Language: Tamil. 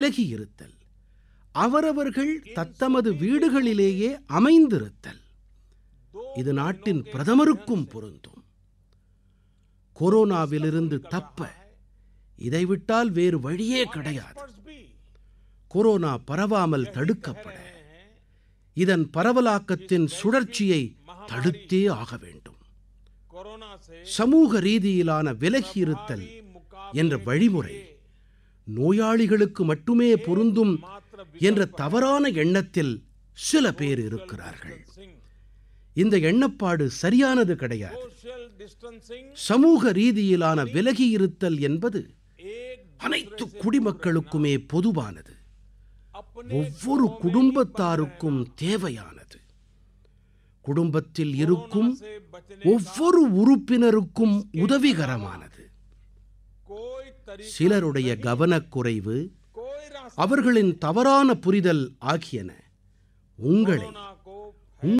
விலகியிருத்தல் அவரவர்கள் தத்தமது வீடுகளிலேயே அமைந்திருத்தல் இது நாட்டின் பிரதமருக்கும் பொருந்தும் கொரோனாவிலிருந்து தப்ப இதைவிட்டால் வேறு வழியே கிடையாது கொரோனா பரவாமல் தடுக்கப்பட இதன் பரவலாக்கத்தின் சுழற்சியை தடுத்தே ஆக வேண்டும் சமூக ரீதியிலான விலகியிருத்தல் என்ற வழிமுறை நோயாளிகளுக்கு மட்டுமே பொருந்தும் என்ற தவறான எண்ணத்தில் சில பேர் இருக்கிறார்கள் இந்த எண்ணப்பாடு சரியானது கிடையாது சமூக ரீதியிலான விலகி இருத்தல் என்பது அனைத்து குடிமக்களுக்குமே பொதுவானது ஒவ்வொரு குடும்பத்தாருக்கும் தேவையானது குடும்பத்தில் இருக்கும் ஒவ்வொரு உறுப்பினருக்கும் உதவிகரமானது சிலருடைய கவனக்குறைவு அவர்களின் தவறான புரிதல் ஆகியன உங்களை